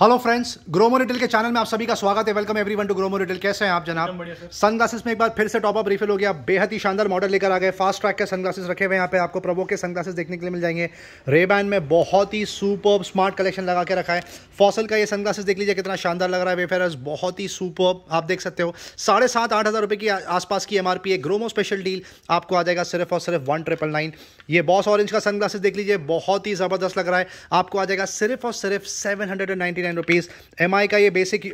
hello friends Gromo Retail के channel में आप सभी का स्वागत है welcome everyone to Gromo Retail कैसे हैं आप जनाब सनग्लासेस में एक बार फिर से टॉप अप रिफिल हो गया बेहद ही शानदार मॉडल लेकर आ गए फास्ट ट्रैक के सनग्लासेस रखे हुए यहाँ पे आपको प्रभो के सनग्लासेस देखने के लिए मिल जाएंगे रेबैन में बहुत ही सुपर स्मार्ट कलेक्शन लगा के रखा है फॉसल का ये सनग्लासेस देख लीजिए कितना शानदार लग रहा है वेफेरस बहुत ही सुपर आप देख सकते हो साढ़े सात आठ हज़ार रुपये की आसपास की एम है ग्रोमो स्पेशल डील आपको आ जाएगा सिर्फ और सिर्फ वन ट्रिपल नाइन ये बॉस ऑरेंज का सनग्लासेस देख लीजिए बहुत ही ज़बरदस्त लग रहा है आपको आ जाएगा सिर्फ और सिर्फ seven hundred and ninety nine rupees M का ये बेसिक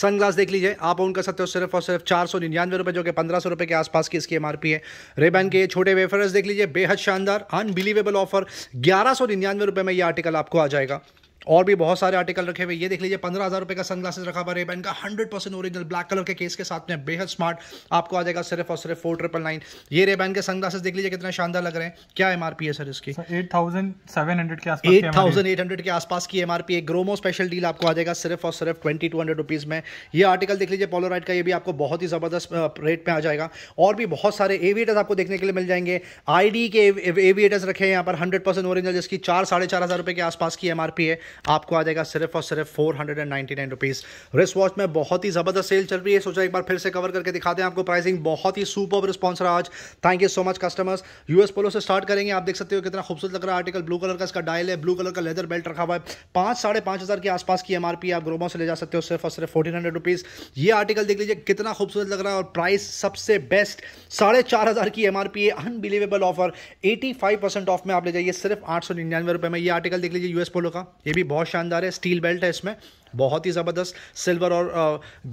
सन ग्लास देख लीजिए आप उनका सकते हो सिर्फ और सिर्फ चार सौ निन्यानवे रुपये जो कि पंद्रह सौ रुपये के आसपास की इसकी एमआरपी है रेबैन के ये छोटे वेफरस देख लीजिए बेहद शानदार अनबिलीवेबल ऑफर ग्यारह सौ निन्यानवे रुपये में ये आर्टिकल आपको आ जाएगा और भी बहुत सारे आर्टिकल रखे हुए ये देख लीजिए पंद्रह हज़ार रुपये का सन रखा हुआ रेबेन का hundred percent original black colour के केस के साथ में बेहद स्मार्ट आपको आ जाएगा सिर्फ और सिर्फ फोर ट्रिपल नाइन ये रेबेन के सन ग्लासेस देख लीजिए कितना शानदार लग रहे हैं क्या एम है सर इसकी एट थाउजेंड सेवन हंड्रेड के आसपास एट एट हंड्रेड के आसपास की एम एक ग्रोमो स्पेशल डील आपको आ जाएगा सिर्फ और सिर्फ ट्वेंटी टू हंड्रेड रुपीज़ में ये आर्टिकल देख लीजिए पोलोराइड का ये भी आपको बहुत ही ज़बरदस्त रेट में आ जाएगा और भी बहुत सारे एविएटर्स आपको देखने के लिए मिल जाएंगे आई के एविएटर्स रखे हैं यहाँ पर हंड्रेड परसेंट ओरिजिनल जिसकी चार साढ़े चार हज़ार रुपए के आसपास की एम है आपको आ जाएगा सिर्फ और सिर्फ four hundred and ninety nine rupees wrist watch में बहुत ही ज़बरदस्त सेल चल रही है सोचा एक बार फिर से कवर करके दिखाते हैं आपको प्राइसिंग बहुत ही सुपर रिस्पॉन्स रहा आज thank you so much customers US Polo से स्टार्ट करेंगे आप देख सकते हो कितना खूबसूरत लग रहा है आर्टिकल ब्लू कलर का इसका डायल है ब्लू कलर का लेदर बेल्ट रखा हुआ है पांच साढ़े पांच हज़ार के आसपास की एमआरपी आप ग्रोमो से ले जा सकते हो सिर्फ और सिर्फ फोर्टीन हंड्रेड रुपीज़ ये आर्टिकल देख लीजिए कितना खूबसूरत लग रहा है और प्राइस सबसे बेस्ट साढ़े चार हज़ार की एमआरपी है unbelievable offer eighty five percent off में आप ले जाइए सिर्फ आठ सौ निन्यानवे रुपए में ये आर्टिकल देख लीजिए यूएस पोलो का ये भी भी बहुत शानदार है स्टील बेल्ट है इसमें बहुत ही ज़बरदस्त सिल्वर और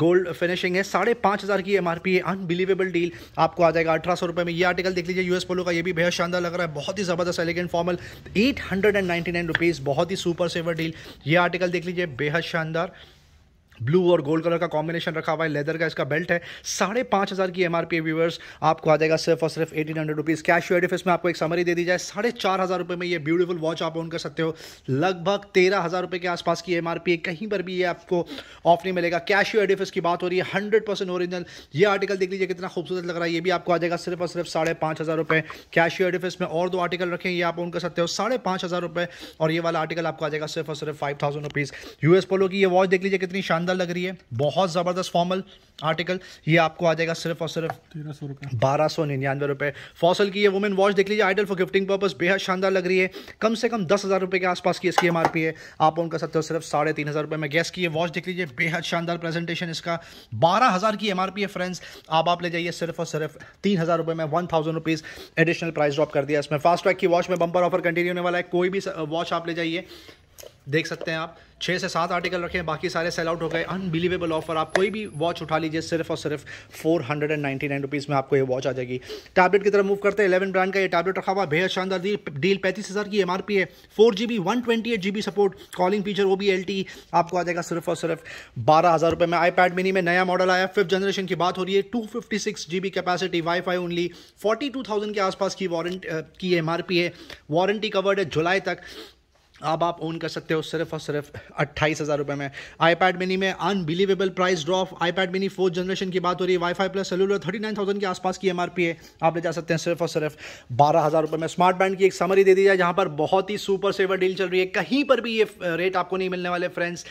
गोल्ड uh, फिनिशिंग है साढ़े पाँच हज़ार की एम आर पी है अनबिलीवेबल डील आपको आ जाएगा अठारह सौ रुपये में ये आर्टिकल देख लीजिए यूएस पोलो का ये भी बेहद शानदार लग रहा है बहुत ही ज़बरदस्त elegant formal eight hundred and ninety nine rupees बहुत ही सुपर सेवर डील ये आर्टिकल देख लीजिए बेहद शानदार ब्लू और गोल्ड कलर का कॉम्बिनेशन रखा हुआ है लेदर का इसका बेल्ट है साढ़े पाँच हज़ार की एमआरपी व्यूवर्स आपको आ जाएगा सिर्फ और सिर्फ एटीन हंड्रेड रुपीज़ कैश एडिफ इसमें आपको एक समरी दे दी जाए साढ़े चार हज़ार रुपये में ये ब्यूटीफुल वॉच आप ऑन कर सकते हो लगभग तेरह हज़ार रुपये के आसपास की एम कहीं पर भी ये आपको ऑफ नहीं मिलेगा कैश एडिफ इसकी बात हो रही है हंड्रेड परसेंट ओरिजिनल ये आर्टिकल देख लीजिए कितना खूबसूरत लग रहा है ये भी आपको आ जाएगा सिर्फ और सिर्फ साढ़े पाँच हज़ार रुपये कैश एडिफिस इसमें और दो आर्टिकल रखें ये आप ऑन कर सकते हो साढ़े पाँच हज़ार रुपये और ये वाला आर्टिकल आपको आ जाएगा सिर्फ और सिर्फ five thousand rupees US Polo की ये वॉच देख लीजिए कितनी शानदार शानदार लग रही है बहुत ज़बरदस्त फॉर्मल आर्टिकल ये आपको आ जाएगा सिर्फ और सिर्फ तेरह सौ रुपये बारह सौ निन्यानवे रुपये फॉसल की ये वुमेन वॉच देख लीजिए आइडल फॉर गिफ्टिंग पर्पस बेहद शानदार लग रही है कम से कम दस हज़ार रुपये के आसपास की इसकी एम है आप उनका सत्य सिर्फ साढ़े तीन हज़ार रुपये में गैस की ये वॉच देख लीजिए बेहद शानदार प्रेजेंटेशन इसका बारह हज़ार की एम है फ्रेंड्स आप आप ले जाइए सिर्फ और सिर्फ तीन हज़ार रुपये में one thousand rupees additional price drop कर दिया इसमें फास्ट ट्रैक की वॉच में बंपर ऑफर कंटिन्यू होने वाला है कोई भी वॉच आप ले जाइए देख सकते हैं आप छः से सात आर्टिकल रखे हैं बाकी सारे सेल आउट हो गए अनबिलीवेबल ऑफर आप कोई भी वॉच उठा लीजिए सिर्फ और सिर्फ four hundred and ninety nine rupees में आपको ये वॉच आ जाएगी टैबलेट की तरफ मूव करते हैं एलेवन ब्रांड का ये टैबलेट रखा हुआ बेहद शानदार डील पैंतीस हज़ार की एम आर पी है four G B one twenty eight G B support calling feature वो भी एल टी आपको आ जाएगा सिर्फ और सिर्फ बारह हज़ार रुपये में आई पैड मिनी में नया मॉडल आया फिफ्थ जनरेशन की बात हो रही है two fifty six G B capacity WiFi only forty two thousand के आसपास की वारंट की एम आर पी है वारंटी कवर्ड है जुलाई तक अब आप ओन कर सकते हो सिर्फ और सिर्फ अट्ठाईस हज़ार रुपये में आई पैड मिनी में unbelievable price drop pad mini fourth generation की बात हो रही है WiFi plus cellular thirty nine thousand के आसपास की एमआरपी है आप ले जा सकते हैं सिर्फ और सिर्फ बारह हज़ार रुपये में स्मार्ट बैंड की एक समरी दे दी जाए जहाँ पर बहुत ही सुपर सेवर डील चल रही है कहीं पर भी ये रेट आपको नहीं मिलने वाले फ्रेंड्स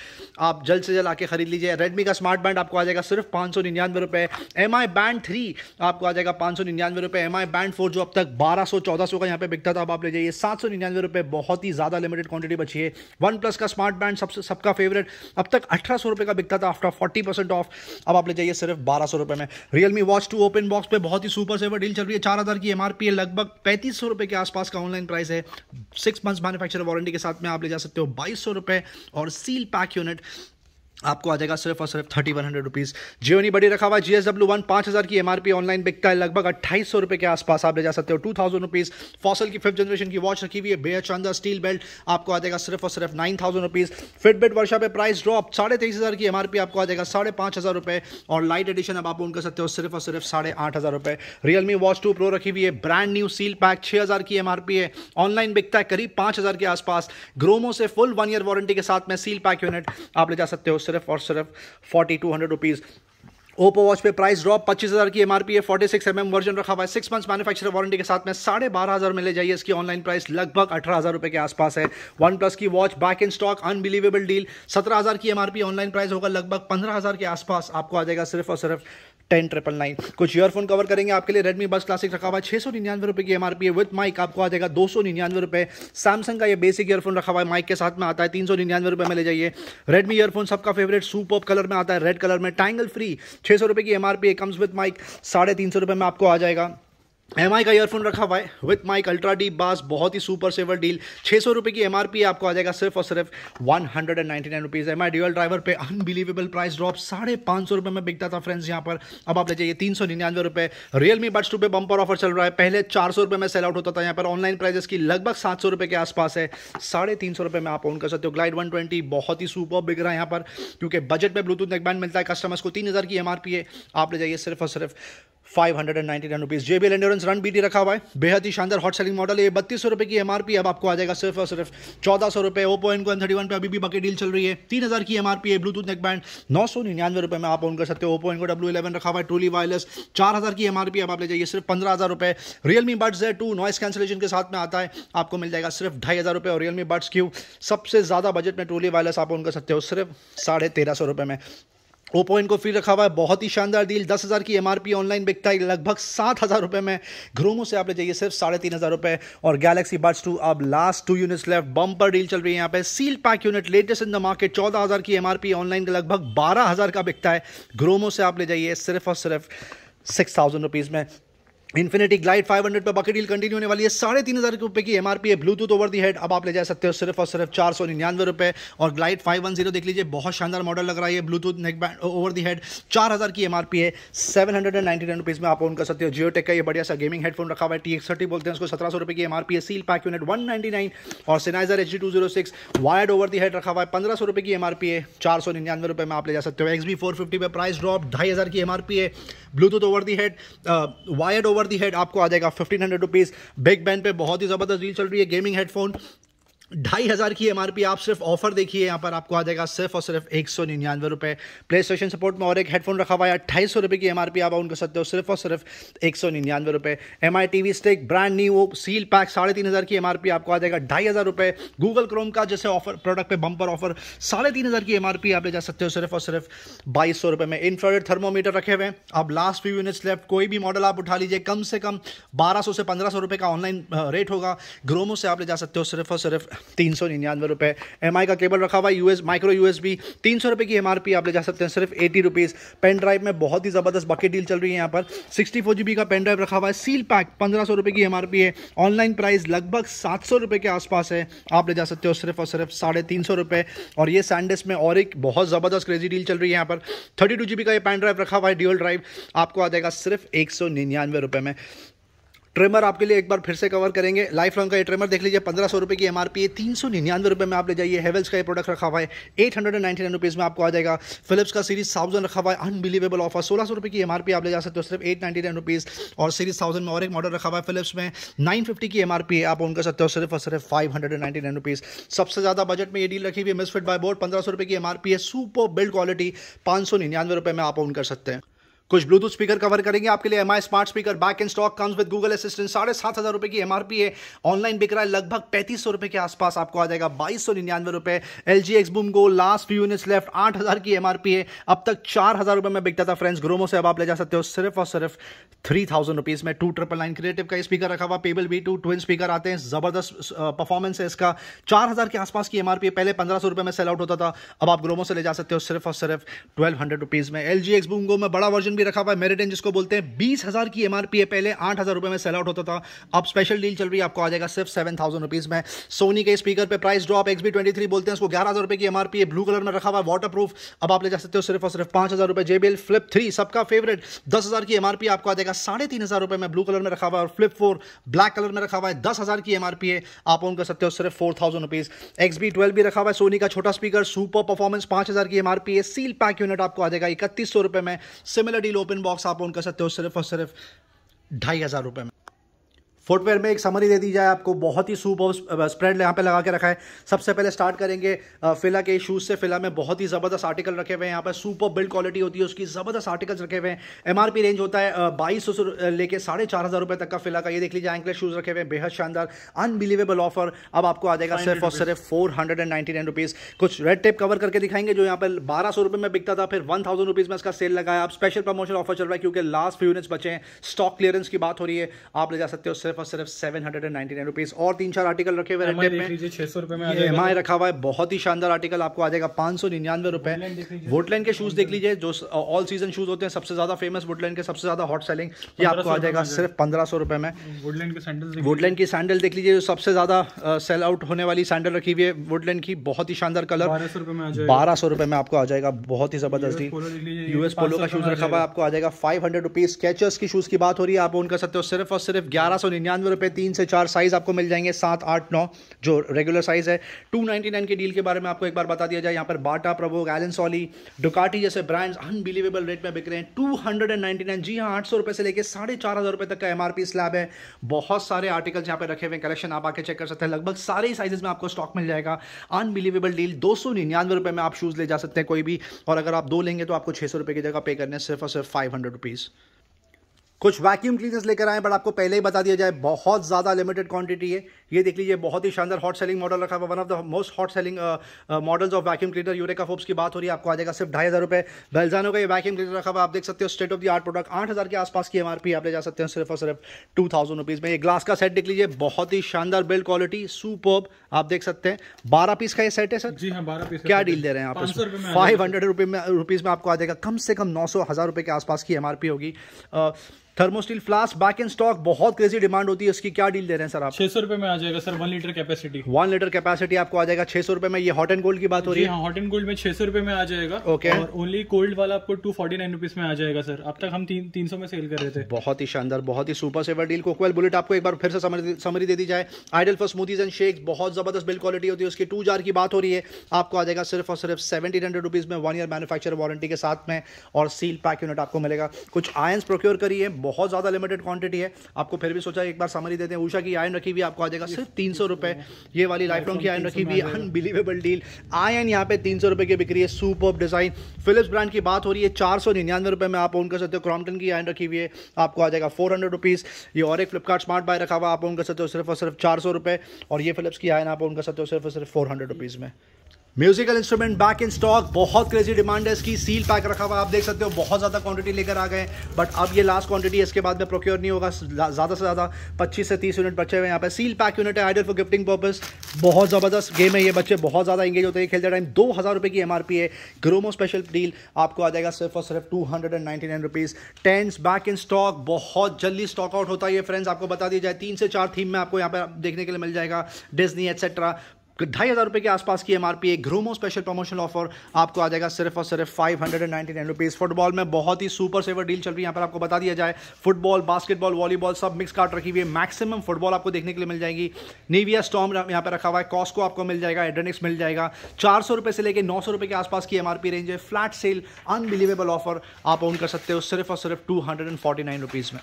आप जल्द से जल्द आके खरीद लीजिए रेडमी का स्मार्ट बैंड आपको आ जाएगा सिर्फ पाँच सौ निन्यानवे रुपये एम आई बैंड थ्री आपको आ जाएगा पाँच सौ निन्यानवे रुपये एम आई बैंड फोर जो अब तक बारह सौ चौदह सौ का यहाँ पे बिकता था अब आप ले जाइए सात सौ निन्यानवे रुपये बहुत ही ज़्यादा लिमिटेड क्वांटिटी बची है वन प्लस का स्मार्ट बैंड सबसे सबका फेवरेट अब तक अठारह सौ का बिकता था आफ्टर फोर्टी परसेंट ऑफ अब आप ले जाइए सिर्फ बारह सौ में Realme watch two open box पे बहुत ही सुपर सेवर डील चल रही है चार हज़ार की एमआरपी है लगभग पैंतीस सौ के आसपास का ऑनलाइन प्राइस है सिक्स मंथ्स मैनुफैक्चर वारंटी के साथ में आप ले जा सकते हो बाईस सौ और सील पैक यूनिट आपको आ जाएगा सिर्फ और सिर्फ थर्टी वन हंड्रेड रुपीज़ जियो नहीं बड़ी रखा हुआ जी एस डब्ल्यू वन पांच हज़ार की एमआरपी ऑनलाइन बिकता है लगभग अट्ठाईस सौ रुपये के आसपास आप ले जा सकते हो टू थाउजेंड रुपीज़ फॉसल की फिफ्थ जनरेशन की वॉच रखी हुई है बेयर चंदा स्टील बेल्ट आपको आ जाएगा सिर्फ और सिर्फ nine thousand rupees Fitbit Versa पे प्राइस ड्रॉप साढ़े तेईस हज़ार की एमआरपी आपको आ जाएगा साढ़े पाँच हज़ार रुपये और लाइट एडिशन अब आप उन कर सकते हो सिर्फ और सिर्फ साढ़े आठ हज़ार रुपये रियलमी वॉच टू प्रो रखी हुई है ब्रांड न्यू सील पैक छः हज़ार की एमआरपी है ऑनलाइन बिकता है करीब पाँच हज़ार के आसपास ग्रोमो से फुल वन ईयर वारंटी के साथ में सील पैक यूनिट आप ले जा सकते हो सिर्फ और सिर्फ forty two hundred rupees Oppo watch पे प्राइस ड्रॉप पच्चीस हज़ार की एमआरपी है फोर्टी सिक्स एम वर्जन रखा हुआ है सिक्स मंथ्स मैनुफैक्चर वारंटी के साथ में साढ़े बारह हज़ार में ले जाइए इसकी ऑनलाइन प्राइस लगभग अठारह हज़ार रुपये के आसपास है वन प्लस की watch back in stock unbelievable deal सत्रह हज़ार की एमआरपी ऑनलाइन प्राइस होगा लगभग पंद्रह हज़ार के आसपास आपको आ जाएगा सिर्फ और सिर्फ टेन ट्रिपल नाइन कुछ ईयरफोन कवर करेंगे आपके लिए रेडमी बस क्लासिक रखा हुआ है छह सौ निन्यानवे रुपये की एम आर पी है माइक आपको आ जाएगा दो सौ निन्यानवे रुपये सैमसंग का ये बेसिक ईयरफोन रखा हुआ है माइक के साथ में आता है तीन सौ निन्यानवे रुपये में ले जाइए रेडमी ईयरफोन सबका फेवरेट सुपर कलर में आता है रेड कलर में टाइंगल फ्री छः सौ रुपये की एम आर पी है कम्स विद माइक साढ़े तीन सौ रुपये में आपको आ जाएगा एम का ईयरफोन रखा हुआ है विथ माइक अल्ट्रा डीप बास बहुत ही सुपर सेवर डील छः सौ रुपये की एम आपको आ जाएगा सिर्फ और सिर्फ one hundred and ninety nine rupees M I dual driver पे अनबिलीवेबल प्राइस ड्रॉप साढ़े पाँच सौ रुपये में बिकता था फ्रेंड्स यहाँ पर अब आप ले जाइए तीन सौ निन्यानवे रुपये रियल मी टू पे बम्पर ऑफर चल रहा है पहले चार सौ रुपये में सेल आउट होता था यहाँ पर ऑनलाइन प्राइजेस की लगभग सात सौ रुपये के आसपास है साढ़े तीन सौ रुपये में आप ऑन कर सकते हो ग्लाइड वन ट्वेंटी बहुत ही सुपर बिक रहा है यहाँ पर क्योंकि बजट में ब्लूटूथ नेकबैंड मिलता है कस्टमर्स को तीन हज़ार की एम है आप ले जाइए सिर्फ और सिर्फ five hundred and ninety nine rupees JBL endurance run B रखा हुआ है बेहद ही शानदार हॉट सेलिंग मॉडल ये बत्तीस सौ रुपये की एमआरपी अब आपको आ जाएगा सिर्फ और सिर्फ चौदह सौ रुपये Oppo Enco N thirty one पर अभी भी बाकी डील चल रही है तीन हज़ार की पी है ब्लूटूथ नेक बैंड नौ सौ निन्यानवे रुपये में आप ऑन कर सकते हो Oppo Enco W eleven रखा हुआ है ट्रूली वायरलेस चार हज़ार की एमआरपी अब आप ले जाइए सिर्फ पंद्रह हज़ार रुपये Realme buds air two noise cancellation के साथ में आता है आपको मिल जाएगा सिर्फ ढाई हज़ार रुपये और रियलमी बड्स क्यू सबसे ज़्यादा बजट में ट्रूली वायरलेस आप ऑन कर सकते हो सिर्फ साढ़े तेरह सौ रुपये में ओप्पो इनको फ्री रखा हुआ है बहुत ही शानदार डील दस हज़ार की एमआरपी ऑनलाइन बिकता है लगभग सात हज़ार रुपये में ग्रोमो से आप ले जाइए सिर्फ साढ़े तीन हज़ार रुपये और गैलेक्सी बर्ड्स टू अब last two units left bumper deal चल रही है यहाँ पे seal pack unit latest in the market चौदह हज़ार की एमआरपी ऑनलाइन लगभग बारह हज़ार का बिकता है ग्रोमो से आप ले जाइए सिर्फ और सिर्फ सिक्स थाउजेंड रुपीज़ में इन्फिनिटी ग्लाइड 500 पर बकेट डील कंटिन्यू होने वाली है साढ़े तीन हज़ार रुपये की एमआरपी है ब्लूटूथ ओवर दी हेड अब आप ले जा सकते हो सिर्फ और सिर्फ चार सौ निन्यानवे रुपये और ग्लाइड 510 देख लीजिए बहुत शानदार मॉडल लग रहा है Bluetooth neck band over the head चार हज़ार की एमआरपी है seven hundred and ninety nine rupees में आप ऑन कर सकते हो जियो टेक का ये बढ़िया सा गेमिंग हेडफोन रखा हुआ है टी एक्स थर्टी बोलते हैं उसको सत्रह सौ रुपये की एमआरपी है seal pack unit one ninety nine और Sennheiser H D two zero six wired over the head रखा हुआ है पंद्रह सौ रुपये की एमआरपी है चार सौ निन्यानवे रुपये में आप ले जा सकते हो एक्स बी फोर फिफ्टी पर प्राइस ड्रॉप ढाई हज़ार की एमआरपी है Bluetooth over the head wired over the head आपको आ जाएगा fifteen hundred rupees big ban पे बहुत ही ज़बरदस्त डील चल रही है गेमिंग हेडफोन ढाई हज़ार की एमआरपी आप सिर्फ ऑफर देखिए यहाँ पर आपको आ जाएगा सिर्फ और सिर्फ एक सौ निन्यानवे रुपये प्ले स्टेशन सपोर्ट में और एक हेडफोन रखा हुआ है अट्ठाईस सौ रुपये की एमआरपी आप उनको सकते हो सिर्फ और सिर्फ एक सौ निन्यानवे रुपये M I T V stick brand new वो सील पैक साढ़े तीन हज़ार की एमआरपी आपको आ जाएगा ढाई हज़ार रुपये गूगल क्रोम का जैसे ऑफर प्रोडक्ट पे बम्पर ऑफर साढ़े तीन हज़ार की एमआरपी आप ले जा सकते हो सिर्फ और सिर्फ बाईस सौ रुपये में इन्फ्रारेड थर्मोमीटर रखे हुए हैं आप लास्ट फ्यू यूनिट्स लेफ्ट कोई भी मॉडल आप उठा लीजिए कम से कम बारह सौ से पंद्रह सौ रुपये का ऑनलाइन रेट होगा ग्रोमो से आप ले जा सकते हो सिर्फ और सिर्फ तीन सौ निन्यानवे रुपये एम आई का केबल रखा हुआ है US micro U S B तीन सौ रुपये की एम आर पी आप ले जा सकते हैं सिर्फ एटी रुपीज़ पेन ड्राइव में बहुत ही ज़बरदस्त बकेट डील चल रही है यहाँ पर सिक्सटी फोर जी बी का पेन ड्राइव रखा हुआ है सील पैक पंद्रह सौ रुपये की एमआरपी है ऑनलाइन प्राइस लगभग सात सौ रुपये के आसपास है आप ले जा सकते हो सिर्फ और सिर्फ साढ़े तीन सौ रुपये और ये सैंडेस में और एक बहुत ज़बरदस्त क्रेजी डील चल रही है यहाँ पर थर्टी टू जी बी का ये पेन ड्राइव रखा हुआ है ड्यूल ड्राइव आपको आ जाएगा सिर्फ एक सौ निन्यानवे रुपये में ट्रिमर आपके लिए एक बार फिर से कवर करेंगे लाइफ लॉन्ग का ये ट्रिमर देख लीजिए पंद्रह सौ रुपये की एम आर पी है तीन सौ निन्यानवे रुपये में आप ले जाइए हेवल्स का ये प्रोडक्ट रखा हुआ है eight hundred ninety nine rupees में आपको आ जाएगा फिलिप्स का सीरीज थाउजेंड रखा हुआ है अनबिलीवेबल ऑफर सोलह सौ रुपये की एम आर पी आप ले जा सकते हो सिर्फ एट नाइन्टी नाइन रुपीज़ और सीरीज थाउजेंड में और एक मॉडल रखा हुआ है फिलिप्स में नाइन फिफ्टी की एम आर पी है आप उनका कर सकते हो सिर्फ और सिर्फ five hundred and ninety nine rupees सबसे ज़्यादा बजट में ये डील रखी हुई है मिसफिट बाय बोर्ड पंद्रह सौ रुपये की एम आर पी है सुपर बिल्ड क्वालिटी पाँच सौ निन्यानवे रुपये में आप ऑन कर सकते हैं कुछ ब्लूटूथ स्पीकर कवर करेंगे आपके लिए M smart speaker back in stock comes with Google Assistant साढ़े सात हज़ार रुपए की एमआरपी है ऑनलाइन बिक रहा है लगभग पैंतीस सौ रुपए के आसपास आपको आ जाएगा बाईस सौ निन्यानवे रुपए L G X boom go last few units left आठ हज़ार की एमआरपी है अब तक चार हज़ार रुपए में बिकता था फ्रेंड्स ग्रोमो से अब आप ले जा सकते हो सिर्फ और सिर्फ थ्री थाउजेंड रुपीज़ में टू ट्रिपल नाइन क्रिएटिव का स्पीकर रखा हुआ pebble B two twin speaker आते हैं ज़बरदस्त परफॉर्मेंस है इसका चार हज़ार के आसपास की एमआरपी पहले पंद्रह सौ रुपए में सेल आउट होता था अब आप ग्रोमो से ले जा सकते हो सिर्फ और सिर्फ ट्वेल्व हंड्रेड रुपीज़ में L G X boom go में बड़ा वर्जन भी रखा हुआ है मेरिडन जिसको बोलते हैं बीस हज़ार की एमआरपी है पहले आठ हज़ार रुपए में सेल आउट होता था अब स्पेशल डील चल रही है आपको आ जाएगा सिर्फ सेवन थाउजेंड रुपीज़ में सोनी के स्पीकर पे price drop X B twenty three बोलते हैं उसको ग्यारह हज़ार रुपए की एमआरपी है ब्लू कलर में रखा हुआ है वाटर प्रूफ अब आप ले जा सकते हो सिर्फ और सिर्फ पांच हज़ार रुपए जेबीएल फ्लिप थ्री सबका फेवरेट दस हज़ार की एमआरपी आपको आ जाएगा साढ़े तीन हज़ार रुपए में ब्लू कलर में रखा हुआ है और फ्लिप फोर ब्लैक कलर में रखा हुआ है दस हज़ार की एमआरपी है आप ऑन कर सकते हो सिर्फ four thousand rupees X B twelve भी रखा हुआ है सोनी का छोटा स्पीकर सुपर परफॉर्मेंस पांच हज़ार की एमआरपी है सील पैक यूनिट आपको आ जाएगा इकतीस सौ रुपए में सिमिलर डील ओपन बॉक्स आप ऑन कर सकते हो सिर्फ और सिर्फ ढाई हज़ार रुपये में फुटवेयर में एक समरी दे दी जाए आपको बहुत ही सूप स्प्रेड यहाँ पे लगा के रखा है सबसे पहले स्टार्ट करेंगे फिला के शूज़ से फिला में बहुत ही ज़बरदस्त आर्टिकल रखे हुए हैं यहाँ पर सुपर बिल्ड क्वालिटी होती है उसकी ज़बरदस्त आर्टिकल्स रखे हुए हैं एम रेंज होता है बाईस सौ लेके साढ़े चार हज़ार रुपये तक का फिला का ये देख लीजिए एंकल शूज़ रखे हुए हैं बेहद शानदार अनबिलीवेबल ऑफर अब आपको आ जाएगा सिर्फ और सिर्फ four hundred and nine rupees कुछ रेड टेप कवर करके दिखाएंगे जो यहाँ पर बारह सौ रुपये में बिकता था फिर वन थाउजेंड रुपीज़ में इसका सेल लगाया अब स्पेशल प्रमोशन ऑफर चल रहा है क्योंकि लास्ट फ्यू यूनिट्स बचे हैं स्टॉक क्लियरेंस की बात हो रही है आप ले जा सकते हो सिर्फ सिर्फ और सिर्फ seven hundred and nine rupees और तीन चार आर्टिकल रखे हुए हैं छह सौ रुपए में एम आई रखा हुआ है बहुत ही शानदार आर्टिकल आपको आ जाएगा पांच सौ निन्यानवे रुपए वुडलैंड के शूज देख लीजिए जो ऑल सीजन शूज होते हैं सबसे ज्यादा फेमस वुडलैंड के सबसे ज्यादा हॉट सेलिंग ये आपको आ जाएगा सिर्फ पंद्रह सौ रुपए में वुडलैंड के सैंडल वुडलैंड की सैंडल देख लीजिए जो सबसे ज्यादा सेल आउट होने वाली सैंडल रखी हुई है वुडलैंड की बहुत ही शानदार कलर बारह सौ रुपए में आपको आ जाएगा बहुत ही जबरदस्त यूएस पोलो का शूज रखा हुआ है आपको आ जाएगा फाइव हंड्रेड रुपीज स्केचर्स की शूज की बात हो रही है आप उनका सत्य सिर्फ और सिर्फ ग्यारह सौ निन्यानवे रुपये तीन से चार साइज़ आपको मिल जाएंगे सात आठ नौ जो रेगुलर साइज़ है टू नाइन्टी नाइन की डील के बारे में आपको एक बार बता दिया जाए यहाँ पर बाटा प्रभो एलन सॉली डुकाटी जैसे ब्रांड्स अनबिलीवेबल रेट में बिक रहे हैं two hundred and ninety nine जी हाँ आठ सौ रुपये से लेकर साढ़े चार हज़ार रुपये तक का एम आर पी स्लैब है बहुत सारे आर्टिकल्स यहाँ पर रखे हुए कलेक्शन आप आके चेक कर सकते हैं लगभग सारे साइजेस में आपको स्टॉक मिल जाएगा अनबिलीवेबल डील दो सौ निन्यानवे रुपये में आप शूज़ ले जा सकते हैं कोई भी और अगर आप दो लेंगे तो आपको छः सौ रुपये की जगह पे करने सिर्फ और सिर्फ फाइव हंड्रेड रुपीज़ कुछ वैक्यूम क्लीनर्स लेकर आए बट आपको पहले ही बता दिया जाए बहुत ज़्यादा लिमिटेड क्वांटिटी है ये देख लीजिए बहुत ही शानदार हॉट सेलिंग मॉडल रखा हुआ one of the most hot selling models of vacuum cleaner Eureka Forbes की बात हो रही है आपको आ जाएगा सिर्फ ढाई हज़ार रुपये बेलजानों का ये वैक्यूम क्लीनर रखा हुआ आप देख सकते हो state of the art product आठ हज़ार के आसपास की एमआरपी आप ले जा सकते हैं सिर्फ और सिर्फ टू थाउजेंड रुपीज़ में ये ग्लास का सेट देख लीजिए बहुत ही शानदार बिल्ड क्वालिटी सुपर्ब आप देख सकते हैं बारह पीस का ये सेट है सर जी हाँ बारह पीस क्या डील दे रहे हैं आप फाइव हंड्रेड में रुपीज़ में आपको आ जाएगा कम से कम नौ सौ हज़ार रुपये के आसपास की एमआरपी होगी thermosteel flask back in stock बहुत क्रेजी डिमांड होती है इसकी क्या डील दे रहे हैं सर आप छह सौ रुपए में आ जाएगा sir one litre capacity one litre capacity आपको आ जाएगा छह सौ रुपए में ये हॉट एंड गोल्ड की बात हो रही है हॉट एंड गोल्ड में छह सौ रुपए में आ जाएगा ओके और ओनली कोल्ड वाला आपको टू फोर्टी नाइन रुपीज में आ जाएगा सर अब तक हम तीन सौ में सेल कर रहे थे बहुत ही शानदार बहुत ही super saver deal Cookwell bullet आपको एक बार फिर से समरी दे दी जाए ideal for smoothies and shake बहुत जबरदस्त बिल क्वालिटी होती है उसकी टू जार की बात हो रही है आपको आ जाएगा सिर्फ और सिर्फ सेवेंटी हंड्रेड रुपीज में वन ईयर मैनुफेक्चर वारंटी के साथ में और सील पैक यूनिट आपको मिलेगा कुछ आयंस प्रोक्योर करिए बहुत ज़्यादा लिमिटेड क्वांटिटी है आपको फिर भी सोचा एक बार समरी देते हैं ऊषा की आयन रखी हुई आपको आ जाएगा सिर्फ तीन सौ रुपये ये वाली लाइफ की आयन रखी हुई अनबिलीवेबल डील आयन यहाँ पे तीन सौ रुपये की बिक्री है सुपर डिज़ाइन फिलिप्स ब्रांड की बात हो रही है चार सौ निन्यानवे रुपये में आप ओन कर सकते हो क्रॉम्पटन की आयन रखी हुई है आपको आ जाएगा फोर हंड्रेड रुपीज़ ये और एक फ्लिपकार्ट स्मार्ट बाय रखा हुआ आप ओन कर सकते हो सिर्फ और सिर्फ चार सौ रुपये और ये फिलिप्स की आयन आप ओन कर सकते हो सिर्फ और सिर्फ फोर हंड्रेड रुपीज़ में musical instrument back in stock बहुत क्रेजी डिमांड है इसकी सील पैक रखा हुआ आप देख सकते हो बहुत ज़्यादा क्वांटिटी लेकर आ गए बट अब ये लास्ट क्वांटिटी इसके बाद में प्रोक्योर नहीं होगा ज़्यादा से ज़्यादा 25 से 30 यूनिट बचे हुए यहाँ पे सील पैक यूनिट है आइडल फॉर गिफ्टिंग पर्पस बहुत ज़बरदस्त गेम है ये बच्चे बहुत ज़्यादा इंगेज होते हैं खेलते टाइम दो हज़ार रुपये की एम है ग्रोमो स्पेशल डील आपको आ जाएगा सिर्फ और सिर्फ two hundred and ninety nine rupees back in stock बहुत जल्दी स्टॉक आउट होता है ये फ्रेंड्स आपको बता दिया जाए तीन से चार थीम में आपको यहाँ पर देखने के लिए मिल जाएगा डिजनी एक्सेट्रा ढाई हज़ार रुपये के आसपास की एमआरपी एक ग्रोमो स्पेशल प्रमोशनल ऑफर आपको आ जाएगा सिर्फ और सिर्फ five hundred and ninety nine rupees football में बहुत ही सुपर सेवर डील चल रही है यहाँ पर आपको बता दिया जाए फुटबॉल बास्केटबॉल वॉलीबॉल सब मिक्स कार्ड रखी हुई है मैक्सिमम फुटबॉल आपको देखने के लिए मिल जाएगी नेविया स्टॉम यहाँ पर रखा हुआ है कॉस्को आपको मिल जाएगा एड्रेनिक्स मिल जाएगा चार सौ रुपये से लेकर नौ सौ रुपये के आसपास की एमआरपी रेंज है फ्लैट सेल अनबिलीवेबल ऑफर आप ऑन कर सकते हो सिर्फ और सिर्फ two hundred and forty nine rupees में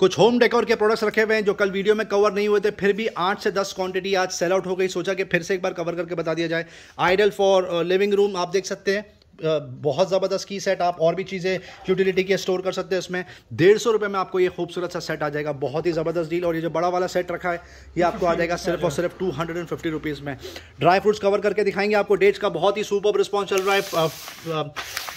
कुछ होम डेकोर के प्रोडक्ट्स रखे हुए हैं जो कल वीडियो में कवर नहीं हुए थे फिर भी आठ से दस क्वांटिटी आज सेल आउट हो गई सोचा कि फिर से एक बार कवर करके बता दिया जाए आइडल फॉर लिविंग रूम आप देख सकते हैं बहुत ज़बरदस्त की सेट आप और भी चीज़ें यूटिलिटी की स्टोर कर सकते हैं इसमें डेढ़ सौ रुपये में आपको ये खूबसूरत सा सेट आ जाएगा बहुत ही ज़बरदस्त डील और ये जो बड़ा वाला सेट रखा है ये आपको आ जाएगा सिर्फ और सिर्फ two hundred and fifty rupees में ड्राई फ्रूट्स कवर करके दिखाएंगे आपको डेट्स का बहुत ही सुपर रिस्पॉन्स चल रहा है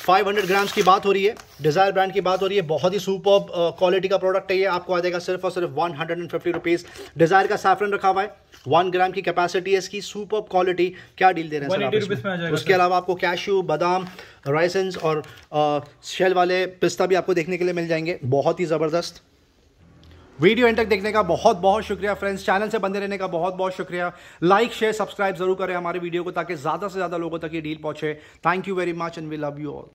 फाइव हंड्रेड ग्राम्स की बात हो रही है डिज़ायर ब्रांड की बात हो रही है बहुत ही सुपर क्वालिटी का प्रोडक्ट है ये आपको आ जाएगा सिर्फ और सिर्फ one hundred and fifty rupees Desire का सैफरन रखा हुआ है वन ग्राम की कैपेसिटी है इसकी सुपर क्वालिटी क्या डील दे रहे हैं उसके अलावा आपको कैश्यू बादाम राइसेंस और शेल uh, वाले पिस्ता भी आपको देखने के लिए मिल जाएंगे बहुत ही ज़बरदस्त वीडियो एंड तक देखने का बहुत बहुत शुक्रिया फ्रेंड्स चैनल से बंदे रहने का बहुत बहुत शुक्रिया लाइक शेयर सब्सक्राइब जरूर करें हमारे वीडियो को ताकि ज़्यादा से ज़्यादा लोगों तक ये डील पहुंचे thank you very much and we love you all